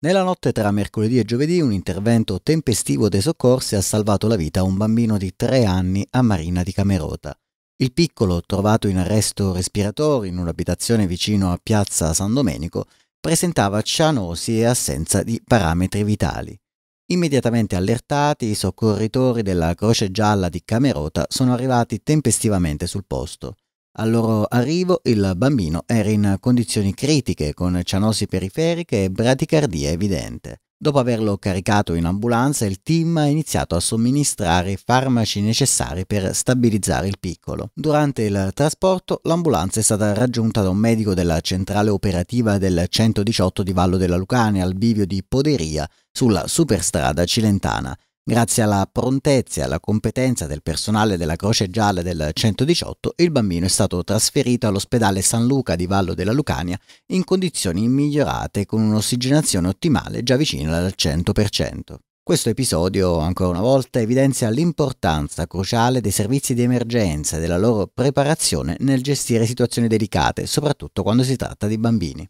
Nella notte tra mercoledì e giovedì un intervento tempestivo dei soccorsi ha salvato la vita a un bambino di tre anni a Marina di Camerota. Il piccolo, trovato in arresto respiratorio in un'abitazione vicino a Piazza San Domenico, presentava cianosi e assenza di parametri vitali. Immediatamente allertati, i soccorritori della Croce Gialla di Camerota sono arrivati tempestivamente sul posto. Al loro arrivo il bambino era in condizioni critiche con cianosi periferiche e bradicardia evidente. Dopo averlo caricato in ambulanza, il team ha iniziato a somministrare i farmaci necessari per stabilizzare il piccolo. Durante il trasporto, l'ambulanza è stata raggiunta da un medico della centrale operativa del 118 di Vallo della Lucania al bivio di Poderia sulla superstrada cilentana. Grazie alla prontezza e alla competenza del personale della Croce Gialla del 118, il bambino è stato trasferito all'ospedale San Luca di Vallo della Lucania in condizioni migliorate con un'ossigenazione ottimale già vicina al 100%. Questo episodio, ancora una volta, evidenzia l'importanza cruciale dei servizi di emergenza e della loro preparazione nel gestire situazioni delicate, soprattutto quando si tratta di bambini.